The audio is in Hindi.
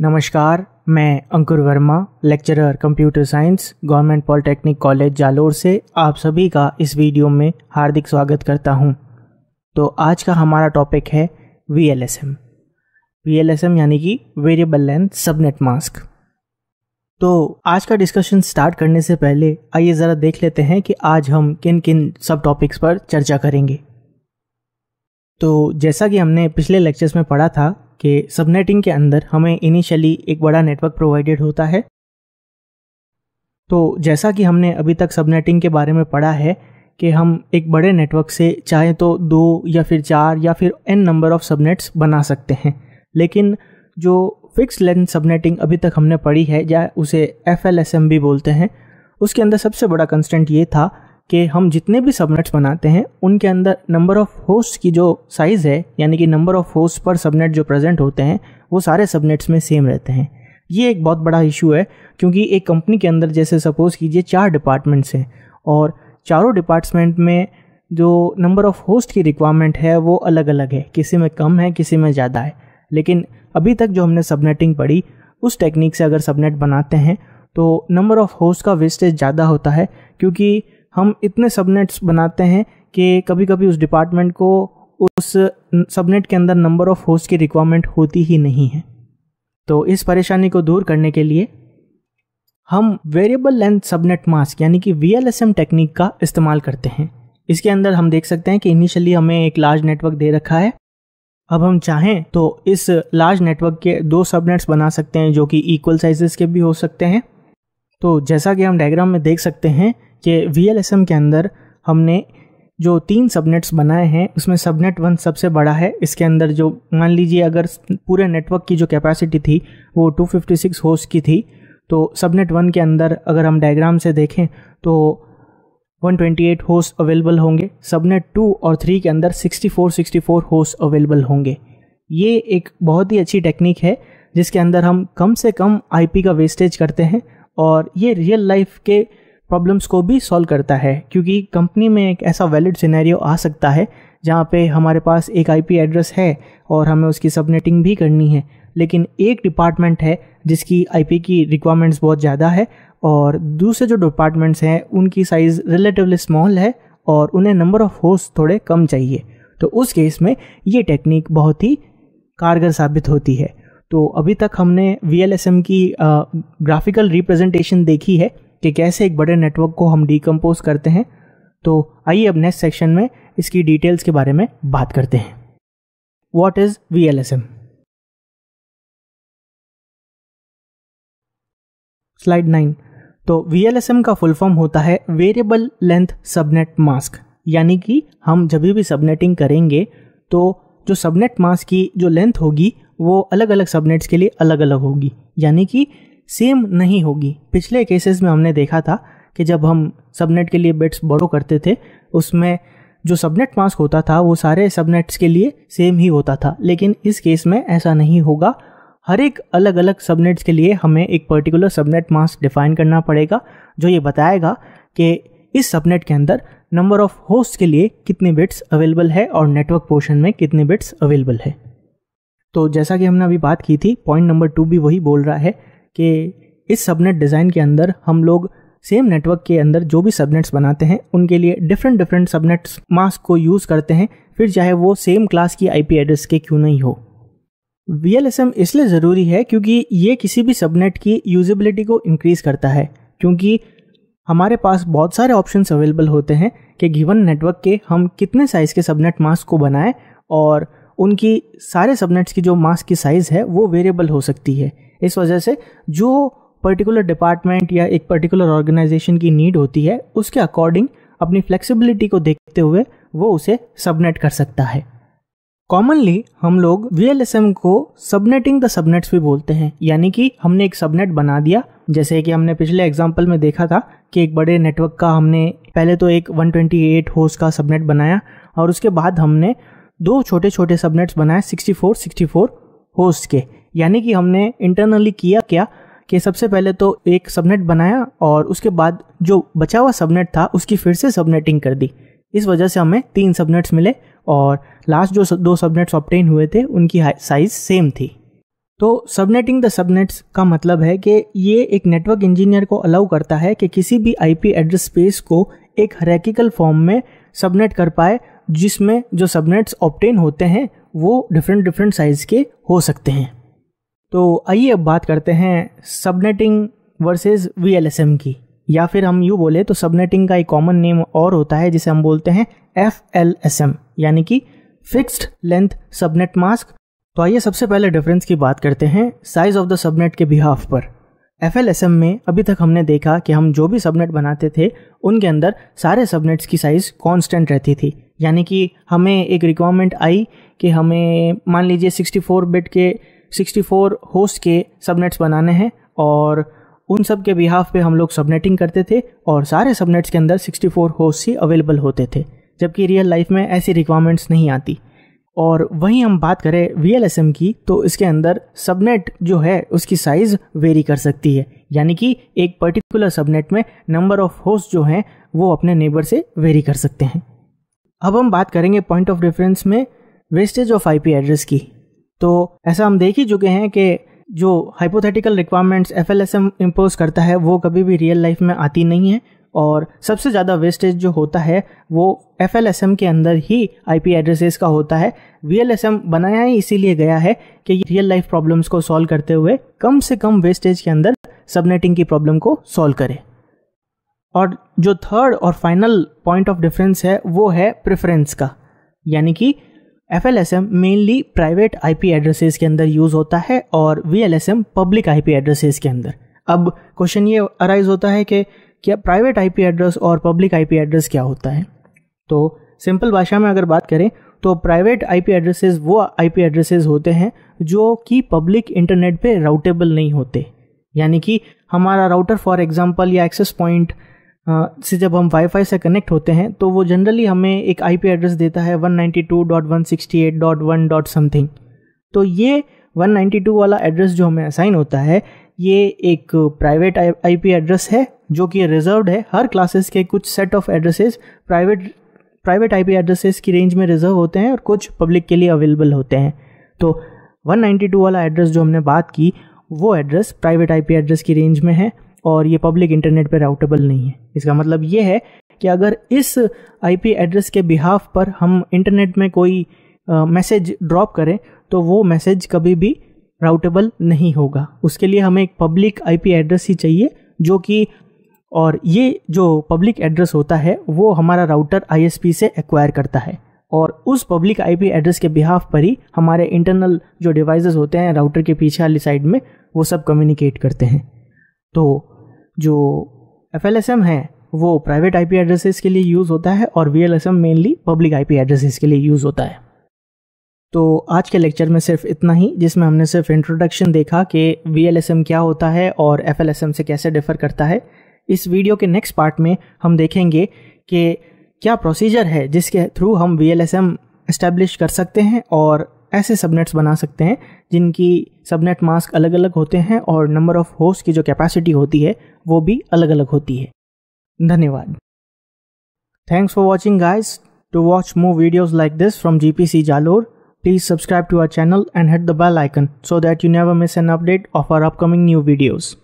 नमस्कार मैं Ankur Verma lecturer computer science government polytechnic college Jalore से आप सभी का इस वीडियो में हार्दिक स्वागत करता हूं। तो आज का हमारा टॉपिक है V L S M V L S M यानी कि वेरिएबल लेंथ सबनेट मास्क तो आज का डिस्कशन स्टार्ट करने से पहले आइए ज़रा देख लेते हैं कि आज हम किन किन सब टॉपिक्स पर चर्चा करेंगे तो जैसा कि हमने पिछले लेक्चर्स में पढ़ा था कि सबनेटिंग के अंदर हमें इनिशियली एक बड़ा नेटवर्क प्रोवाइडेड होता है तो जैसा कि हमने अभी तक सबनेटिंग के बारे में पढ़ा है कि हम एक बड़े नेटवर्क से चाहे तो दो या फिर चार या फिर एन नंबर ऑफ सबनेट्स बना सकते हैं लेकिन जो फिक्स लेंथ सबनेटिंग अभी तक हमने पढ़ी है या उसे एफ भी बोलते हैं उसके अंदर सबसे बड़ा कंस्टेंट ये था कि हम जितने भी सबनेट्स बनाते हैं उनके अंदर नंबर ऑफ होस्ट की जो साइज़ है यानी कि नंबर ऑफ होस्ट पर सबनेट जो प्रेजेंट होते हैं वो सारे सबनेट्स में सेम रहते हैं ये एक बहुत बड़ा इशू है क्योंकि एक कंपनी के अंदर जैसे सपोज़ कीजिए चार डिपार्टमेंट्स हैं और चारों डिपार्टमेंट में जो नंबर ऑफ़ होस्ट की रिक्वायरमेंट है वो अलग अलग है किसी में कम है किसी में ज़्यादा है लेकिन अभी तक जो हमने सबनेटिंग पढ़ी उस टेक्निक से अगर सबनेट बनाते हैं तो नंबर ऑफ़ होस्ट का वेस्टेज ज़्यादा होता है क्योंकि हम इतने सबनेट्स बनाते हैं कि कभी कभी उस डिपार्टमेंट को उस सबनेट के अंदर नंबर ऑफ होस्ट की रिक्वायरमेंट होती ही नहीं है तो इस परेशानी को दूर करने के लिए हम वेरिएबल लेंथ सबनेट मास्क यानी कि वी टेक्निक का इस्तेमाल करते हैं इसके अंदर हम देख सकते हैं कि इनिशियली हमें एक लार्ज नेटवर्क दे रखा है अब हम चाहें तो इस लार्ज नेटवर्क के दो सबनेट्स बना सकते हैं जो कि इक्वल साइजेस के भी हो सकते हैं तो जैसा कि हम डायग्राम में देख सकते हैं कि वी के अंदर हमने जो तीन सबनेट्स बनाए हैं उसमें सबनेट वन सबसे बड़ा है इसके अंदर जो मान लीजिए अगर पूरे नेटवर्क की जो कैपेसिटी थी वो 256 होस्ट की थी तो सबनेट वन के अंदर अगर हम डायग्राम से देखें तो 128 होस्ट अवेलेबल होंगे सबनेट टू और थ्री के अंदर 64 64 होस्ट अवेलेबल होंगे ये एक बहुत ही अच्छी टेक्निक है जिसके अंदर हम कम से कम आईपी का वेस्टेज करते हैं और ये रियल लाइफ के प्रॉब्लम्स को भी सॉल्व करता है क्योंकि कंपनी में एक ऐसा वैलिड सिनेरियो आ सकता है जहाँ पे हमारे पास एक आईपी एड्रेस है और हमें उसकी सबनेटिंग भी करनी है लेकिन एक डिपार्टमेंट है जिसकी आईपी की रिक्वायरमेंट्स बहुत ज़्यादा है और दूसरे जो डिपार्टमेंट्स हैं उनकी साइज़ रिलेटिवली स्मॉल है और उन्हें नंबर ऑफ होस्ट थोड़े कम चाहिए तो उस केस में ये टेक्निक बहुत ही कारगर साबित होती है तो अभी तक हमने वी की ग्राफिकल रिप्रेजेंटेशन देखी है कि कैसे एक बड़े नेटवर्क को हम डीकम्पोज करते हैं तो आइए अब नेक्स्ट सेक्शन में इसकी डिटेल्स के बारे में बात करते हैं what is V L S M slide nine तो वी एल एस एम का फुल फॉर्म होता है वेरिएबल लेंथ सबनेट मास्क यानी कि हम जब भी सबनेटिंग करेंगे तो जो सबनेट मास्क की जो लेंथ होगी वो अलग अलग सबनेट्स के लिए अलग अलग होगी यानी कि सेम नहीं होगी पिछले केसेस में हमने देखा था कि जब हम सबनेट के लिए बेट्स बड़ो करते थे उसमें जो सबनेट मास्क होता था वो सारे सबनेट्स के लिए सेम ही होता था लेकिन इस केस में ऐसा नहीं होगा हर एक अलग अलग सबनेट्स के लिए हमें एक पर्टिकुलर सबनेट मास्क डिफाइन करना पड़ेगा जो ये बताएगा कि इस सबनेट के अंदर नंबर ऑफ होस्ट के लिए कितने बिट्स अवेलेबल है और नेटवर्क पोर्शन में कितने बिट्स अवेलेबल है तो जैसा कि हमने अभी बात की थी पॉइंट नंबर टू भी वही बोल रहा है कि इस सबनेट डिज़ाइन के अंदर हम लोग सेम नेटवर्क के अंदर जो भी सबनेट्स बनाते हैं उनके लिए डिफरेंट डिफरेंट सबनेट्स मास्क को यूज़ करते हैं फिर चाहे वो सेम क्लास की आईपी एड्रेस के क्यों नहीं हो वी इसलिए ज़रूरी है क्योंकि ये किसी भी सबनेट की यूजेबिलिटी को इनक्रीज करता है क्योंकि हमारे पास बहुत सारे ऑप्शंस अवेलेबल होते हैं कि गिवन नेटवर्क के हम कितने साइज़ के सबनेट मास्क को बनाएं और उनकी सारे सबनेट्स की जो मास्क की साइज़ है वो वेरिएबल हो सकती है इस वजह से जो पर्टिकुलर डिपार्टमेंट या एक पर्टिकुलर ऑर्गेनाइजेशन की नीड होती है उसके अकॉर्डिंग अपनी फ्लेक्सिबिलिटी को देखते हुए वो उसे सबनेट कर सकता है कॉमनली हम लोग वी को सबनेटिंग द सबनेट्स भी बोलते हैं यानी कि हमने एक सबनेट बना दिया जैसे कि हमने पिछले एग्जाम्पल में देखा था कि एक बड़े नेटवर्क का हमने पहले तो एक 128 होस्ट का सबनेट बनाया और उसके बाद हमने दो छोटे छोटे सबनेट्स बनाए 64 64 होस्ट के यानी कि हमने इंटरनली किया क्या कि सबसे पहले तो एक सबनेट बनाया और उसके बाद जो बचा हुआ सबनेट था उसकी फिर से सबनेटिंग कर दी इस वजह से हमें तीन सबनेट्स मिले और लास्ट जो दो सबनेट्स ऑप्टेन हुए थे उनकी साइज़ सेम थी तो सबनेटिंग द सबनेट्स का मतलब है कि ये एक नेटवर्क इंजीनियर को अलाउ करता है कि किसी भी आईपी एड्रेस स्पेस को एक हरेकिकल फॉर्म में सबनेट कर पाए जिसमें जो सबनेट्स ऑप्टेन होते हैं वो डिफरेंट डिफरेंट साइज़ के हो सकते हैं तो आइए अब बात करते हैं सबनेटिंग वर्सेस वीएलएसएम की या फिर हम यूँ बोले तो सबनेटिंग का एक कॉमन नेम और होता है जिसे हम बोलते हैं एफ एल एस एम यानी कि फिक्स्ड लेंथ सबनेट मास्क तो आइए सबसे पहले डिफरेंस की बात करते हैं साइज ऑफ द सबनेट के बिहाफ पर एफ एल एस एम में अभी तक हमने देखा कि हम जो भी सबनेट बनाते थे उनके अंदर सारे सबनेट्स की साइज़ कांस्टेंट रहती थी यानी कि हमें एक रिक्वायरमेंट आई कि हमें मान लीजिए 64 बिट के 64 होस्ट के सबनेट्स बनाने हैं और उन सब के बिहाफ पे हम लोग सबनेटिंग करते थे और सारे सबनेट्स के अंदर 64 होस्ट ही अवेलेबल होते थे जबकि रियल लाइफ में ऐसी रिक्वायरमेंट्स नहीं आती और वहीं हम बात करें वी की तो इसके अंदर सबनेट जो है उसकी साइज़ वेरी कर सकती है यानी कि एक पर्टिकुलर सबनेट में नंबर ऑफ होस्ट जो हैं वो अपने नेबर से वेरी कर सकते हैं अब हम बात करेंगे पॉइंट ऑफ रेफरेंस में वेस्टेज ऑफ आईपी एड्रेस की तो ऐसा हम देख ही चुके हैं कि जो hypothetical requirements F L S M impose करता है वो कभी भी रियल लाइफ में आती नहीं है और सबसे ज़्यादा वेस्टेज जो होता है वो एफ एल एस एम के अंदर ही आई पी एड्रेसेस का होता है वी एल एस एम बनाया ही इसीलिए गया है कि रियल लाइफ प्रॉब्लम्स को सॉल्व करते हुए कम से कम वेस्टेज के अंदर सबनेटिंग की प्रॉब्लम को सॉल्व करें और जो थर्ड और फाइनल पॉइंट ऑफ डिफरेंस है वो है प्रेफरेंस का यानी कि F L S M mainly private I P addresses के अंदर यूज़ होता है और V L S M public I P addresses के अंदर अब क्वेश्चन ये अराइज होता है कि क्या प्राइवेट आई पी एड्रेस और पब्लिक आई पी एड्रेस क्या होता है तो सिंपल भाषा में अगर बात करें तो प्राइवेट आई पी एड्रेसेस वो आई पी एड्रेसेस होते हैं जो कि पब्लिक इंटरनेट पर राउटेबल नहीं होते यानी कि हमारा राउटर फॉर एग्ज़ाम्पल या एक्सेस पॉइंट हाँ, से जब हम वाईफाई से कनेक्ट होते हैं तो वो जनरली हमें एक आईपी एड्रेस देता है 192.168.1. समथिंग तो ये 192 वाला एड्रेस जो हमें असाइन होता है ये एक प्राइवेट आईपी एड्रेस है जो कि रिजर्व्ड है हर क्लासेस के कुछ set of addresses private private IP addresses की रेंज में रिजर्व होते हैं और कुछ पब्लिक के लिए अवेलेबल होते हैं तो 192 वाला एड्रेस जो हमने बात की वो एड्रेस प्राइवेट आईपी एड्रेस की रेंज में है और ये पब्लिक इंटरनेट पर राउटेबल नहीं है इसका मतलब ये है कि अगर इस आई एड्रेस के बिहाफ पर हम इंटरनेट में कोई मैसेज ड्रॉप करें तो वो मैसेज कभी भी राउटेबल नहीं होगा उसके लिए हमें एक पब्लिक आईपी एड्रेस ही चाहिए जो कि और ये जो पब्लिक एड्रेस होता है वो हमारा राउटर आईएसपी से एक्वायर करता है और उस पब्लिक आईपी एड्रेस के बिहाफ पर ही हमारे इंटरनल जो डिवाइसेस होते हैं राउटर के पीछे वाली साइड में वो सब कम्युनिकेट करते हैं तो जो एफ है वो प्राइवेट पी एड्रेसेस के लिए यूज़ होता है और V L S M mainly public P addresses के लिए यूज़ होता है तो आज के लेक्चर में सिर्फ इतना ही जिसमें हमने सिर्फ इंट्रोडक्शन देखा कि वी एल एस एम क्या होता है और एफ एल एस एम से कैसे डिफ़र करता है इस वीडियो के नेक्स्ट पार्ट में हम देखेंगे कि क्या प्रोसीजर है जिसके थ्रू हम V L S M establish कर सकते हैं और ऐसे सबनेट्स बना सकते हैं जिनकी सबनेट मास्क अलग अलग होते हैं और नंबर ऑफ होस्ट की जो कैपेसिटी होती है वो भी अलग अलग होती है धन्यवाद thanks for watching guys to watch more videos like this from G P C Jalore please subscribe to our channel and hit the bell icon so that you never miss an update of our upcoming new videos